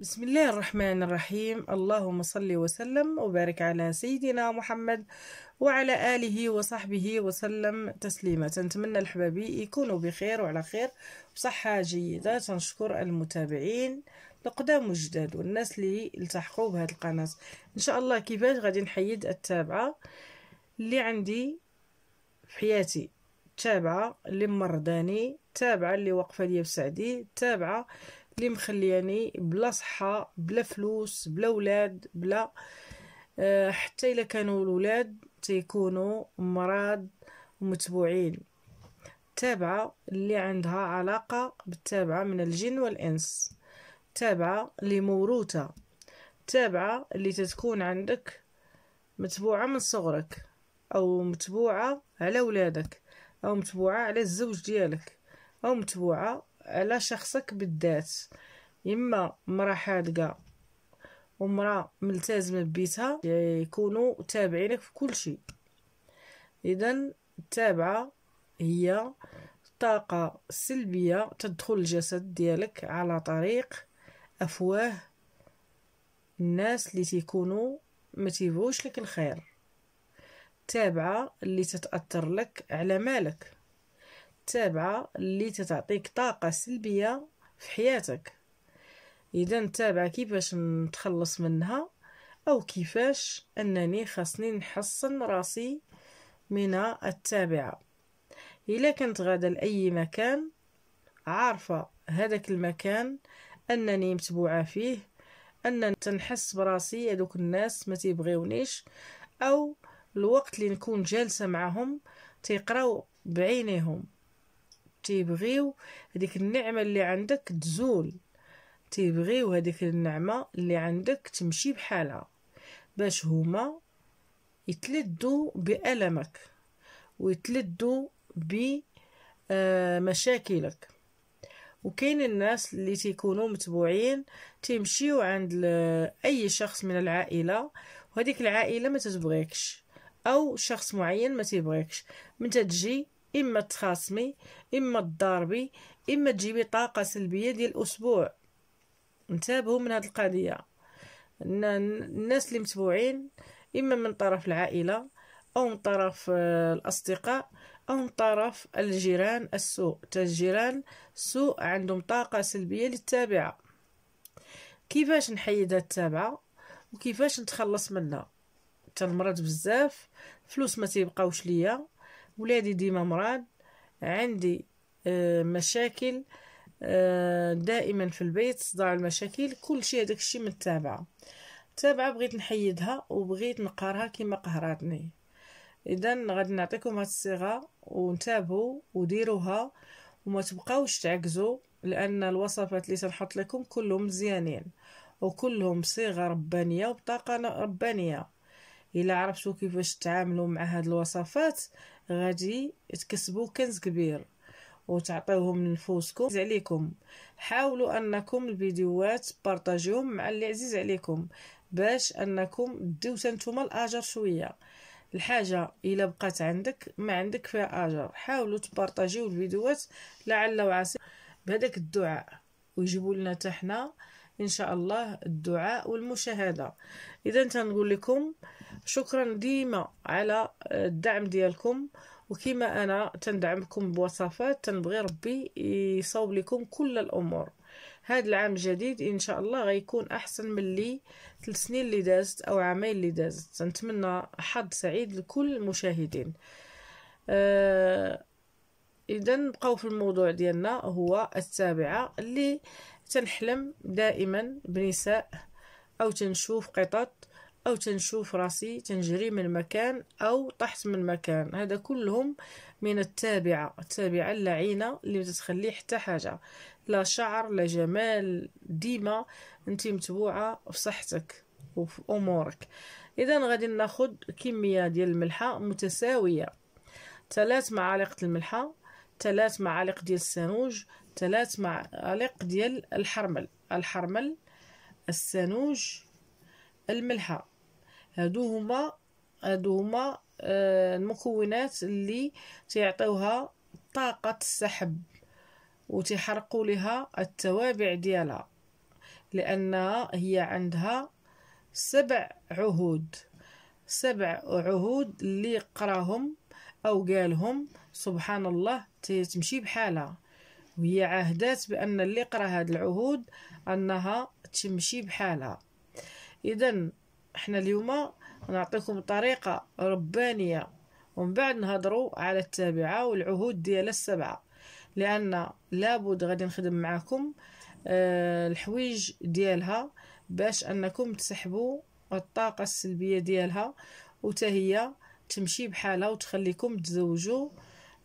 بسم الله الرحمن الرحيم اللهم صل وسلم وبارك على سيدنا محمد وعلى آله وصحبه وسلم تسليما تنتمنى الحبابي يكونوا بخير وعلى خير بصحة جيدة تنشكر المتابعين القدام والجداد والناس اللي التحقوا بهذه القناة إن شاء الله كيفاش غادي نحيد التابعة اللي عندي في حياتي تابعة اللي مرضاني تابعة اللي واقفة لي سعدي تابعة اللي مخلياني بلا صحه بلا فلوس بلا ولاد بلا آه، حتى الا كانوا الولاد تيكونوا مراد ومتبوعين تابعة اللي عندها علاقه بالتابعه من الجن والانس تابعة اللي موروثه تابعة اللي تتكون عندك متبوعه من صغرك او متبوعه على ولادك او متبوعه على الزوج ديالك او متبوعه على شخصك بالذات اما مرا حادقه ومراه ملتزمه ببيتها يكونوا تابعينك في كل شيء اذا التابعه هي طاقه سلبيه تدخل الجسد ديالك على طريق افواه الناس اللي تيكونوا ما لك الخير التابعه اللي تتاثر لك على مالك التابعة اللي تتعطيك طاقة سلبية في حياتك إذا نتابع كيفاش نتخلص منها أو كيفاش أنني خاصني نحسن راسي من التابعة إلا كنت غادا لأي مكان عارفة هذاك المكان أنني متبوعة فيه أنني تنحس براسي هذوك الناس ما تيبغيونيش أو الوقت اللي نكون جالسة معهم تيقراو بعينيهم تيبغيو هذيك النعمة اللي عندك تزول تيبغيو هذيك النعمة اللي عندك تمشي بحالها باش هما يتلدوا بألمك ويتلدوا بمشاكلك آه، وكاين الناس اللي تيكونوا متبوعين تيمشيو عند اي شخص من العائله وهذيك العائله ما تتبغيكش او شخص معين ما تيبغيكش من تجي اما تخاصمي اما تضاربي اما تجيبي طاقه سلبيه ديال اسبوع انتبهوا من هذه القضيه الناس اللي متبوعين اما من طرف العائله او من طرف آه، الاصدقاء او من طرف الجيران السوء الجيران سوء عندهم طاقه سلبيه للتابعه كيفاش نحيد التابعه وكيفاش نتخلص منها تنمرض بزاف فلوس ما تيبقاوش ليا ولادي ديما مراد عندي آه، مشاكل آه، دائما في البيت صداع المشاكل كل شيء هذاك الشيء متابعه تابعة بغيت نحيدها وبغيت نقارها كما قهراتني اذا غادي نعطيكم هاد الصيغه ونتابعوا وديروها وما تبقاوش تعكزوا لان الوصفات اللي سنحط لكم كلهم مزيانين وكلهم صيغه ربانيه وبطاقه ربانيه الا عرفتوا كيفاش تتعاملوا مع هاد الوصفات غادي تكسبوا كنز كبير وتعطيوهم لنفوسكم عزيز عليكم حاولوا انكم الفيديوهات بارطاجيوهم مع اللي عزيز عليكم باش انكم ديو نتوما الاجر شويه الحاجه الا بقات عندك ما عندك فيها اجر حاولوا تبارطاجيو الفيديوهات لعل وعسى بهذاك الدعاء ويجيبوا لنا حتى ان شاء الله الدعاء والمشاهده اذا تنقول لكم شكرا ديما على الدعم ديالكم وكما انا تندعمكم بوصفات تنبغي ربي يصوب لكم كل الامور هاد العام الجديد ان شاء الله غيكون احسن من اللي ثلاث سنين اللي دازت او عامين اللي دازت نتمنى حظ سعيد لكل المشاهدين أه اذا نبقاو في الموضوع ديالنا هو السابعه اللي تنحلم دائما بنساء او تنشوف قطط او تنشوف راسي تنجري من مكان او طحت من مكان هذا كلهم من التابعه التابعه اللعينه اللي بتتخلي حتى حاجه لا شعر لا جمال ديما انت متبوعه في صحتك وفي امورك اذا غادي ناخد كميه ديال الملحه متساويه ثلاث معالق الملحه ثلاث معالق ديال السانوج ثلاث معالق ديال الحرمل الحرمل السانوج الملحه هادو هما هادو هما آه، المكونات اللي تيعطيوها طاقة السحب وتحرقوا لها التوابع ديالها لأنها هي عندها سبع عهود سبع عهود اللي قراهم أو قالهم سبحان الله تمشي بحالها وهي عهدات بأن اللي قرا هاد العهود أنها تمشي بحالها إذن احنا اليوم نعطيكم طريقة ربانية ومن بعد نهضروا على التابعة والعهود ديال السبعة لأن لابد غادي نخدم معاكم آه، الحويج ديالها باش أنكم تسحبوا الطاقة السلبية ديالها وتهي تمشي بحالها وتخليكم تزوجوا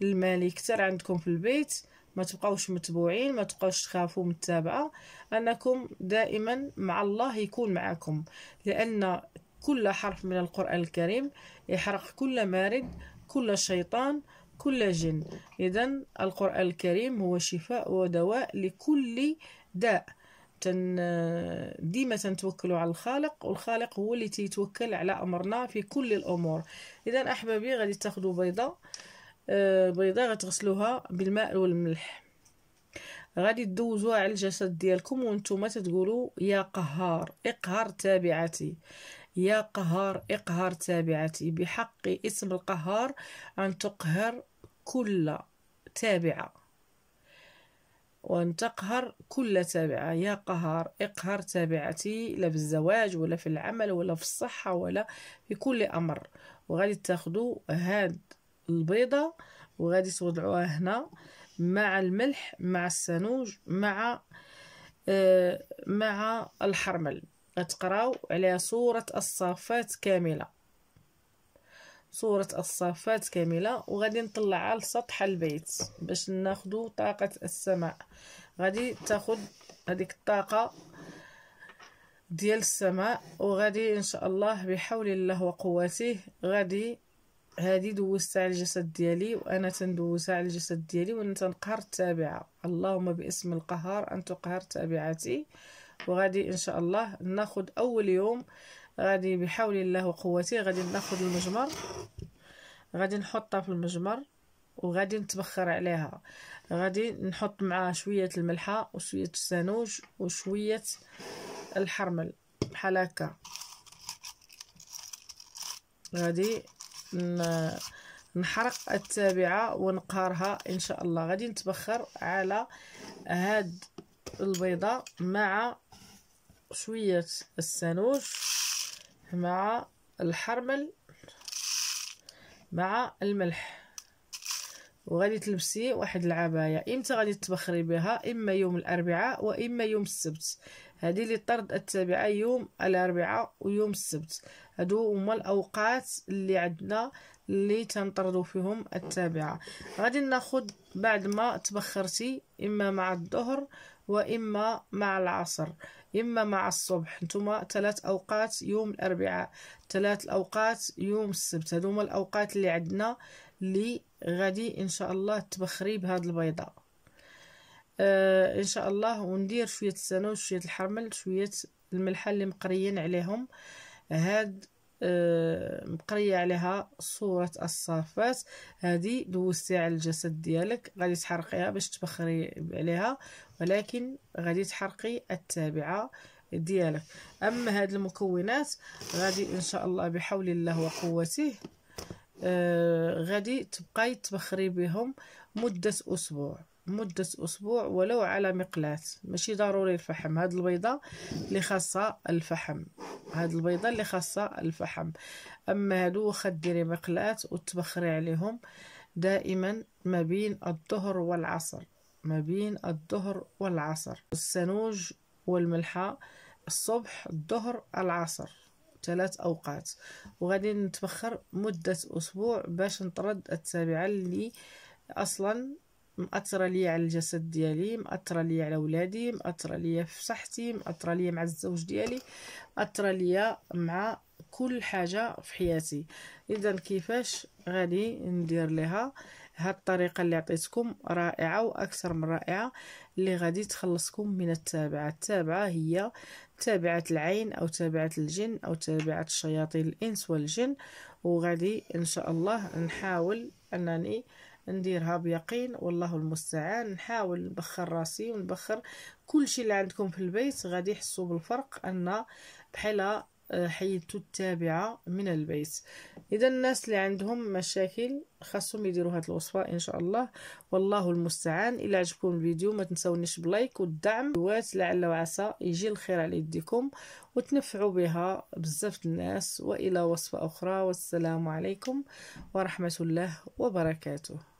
المالي كتر عندكم في البيت ما تبقاوش متبوعين ما تبقاوش تخافوا من التابعه انكم دائما مع الله يكون معكم لان كل حرف من القران الكريم يحرق كل مارد كل شيطان كل جن اذا القران الكريم هو شفاء ودواء لكل داء تن ديما تنتوكلوا على الخالق والخالق هو اللي تيتوكل على امرنا في كل الامور اذا احبابي غادي تاخذوا بيضه البيضه آه، غتغسلوها بالماء والملح غادي تدوزوها على الجسد ديالكم وانتم تتقولوا يا قهار اقهر تابعتي يا قهار اقهر تابعتي بحق اسم القهار ان تقهر كل تابعه وان تقهر كل تابعه يا قهار اقهر تابعتي لا بالزواج ولا في العمل ولا في الصحه ولا في كل امر وغادي تاخذوا هاد البيضة وغادي توضعوها هنا مع الملح مع السانوج مع آه مع الحرمل غتقراو عليها صورة الصافات كاملة صورة الصافات كاملة وغادي نطلعها لسطح البيت باش ناخدو طاقة السماء غادي تاخد هذيك الطاقة ديال السماء وغادي ان شاء الله بحول الله وقوته غادي هذه دوزتها على الجسد ديالي وانا تندوزها على الجسد ديالي وانا تنقهر التابعه اللهم باسم القهار ان تقهر تابعتي وغادي ان شاء الله ناخذ اول يوم غادي بحول الله وقوتي غادي ناخذ المجمر غادي نحطها في المجمر وغادي نتبخر عليها غادي نحط معها شويه الملحه وشويه السانوج وشويه الحرمل بحال هكا غادي نحرق التابعة ونقهرها إن شاء الله غادي نتبخر على هاد البيضة مع شوية السانوس مع الحرمل مع الملح وغادي تلبسي واحد العباية امتى غادي تبخري بها اما يوم الاربعاء واما يوم السبت هذه للطرد التابعة يوم الأربعاء ويوم السبت هادو هما الأوقات اللي عندنا اللي تنطردوا فيهم التابعة غادي ناخد بعد ما تبخرتي إما مع الظهر وإما مع العصر إما مع الصبح نتوما ثلاث أوقات يوم الأربعاء ثلاث أوقات يوم السبت هادو هما الأوقات اللي عندنا اللي غادي إن شاء الله تبخري بهاد البيضة آه ان شاء الله وندير شويه السنه وشويه الحرمل شويه الملحه اللي مقريين عليهم هاد آه مقريه عليها صوره الصافات هذه دوزتي على الجسد ديالك غادي تحرقيها باش تبخري عليها ولكن غادي تحرقي التابعه ديالك اما هاد المكونات غادي ان شاء الله بحول الله وقوته آه غادي تبقاي تبخري بهم مده اسبوع مدة أسبوع ولو على مقلاة ماشي ضروري الفحم هاد البيضة اللي خاصة الفحم هاد البيضة اللي خاصة الفحم أما هادو واخا ديري مقلاة وتبخري عليهم دائما ما بين الظهر والعصر ما بين الظهر والعصر السنوج والملحة الصبح الظهر العصر ثلاث أوقات وغادي نتبخر مدة أسبوع باش نطرد التابعة اللي أصلا مأثرة ليا على الجسد ديالي مأثرة ليا على ولادي مأثرة ليا في صحتي مأثرة ليا مع الزوج ديالي مأثرة ليا مع كل حاجة في حياتي إذا كيفاش غادي ندير لها هاد الطريقة اللي عطيتكم رائعة وأكثر من رائعة اللي غادي تخلصكم من التابعة التابعة هي تابعة العين أو تابعة الجن أو تابعة الشياطين الإنس والجن وغادي إن شاء الله نحاول أنني نديرها بيقين والله المستعان نحاول نبخر راسي ونبخر كل شيء اللي عندكم في البيت غادي يحسوا بالفرق ان بحال آه، حيدتو التابعة من البيت إذا الناس اللي عندهم مشاكل خاصهم يديروا هاد الوصفة إن شاء الله والله المستعان الى عجبكم الفيديو ما تنسونيش بلايك والدعم دوات لعل وعسى يجي الخير على يديكم وتنفعوا بها بزاف الناس وإلى وصفة أخرى والسلام عليكم ورحمة الله وبركاته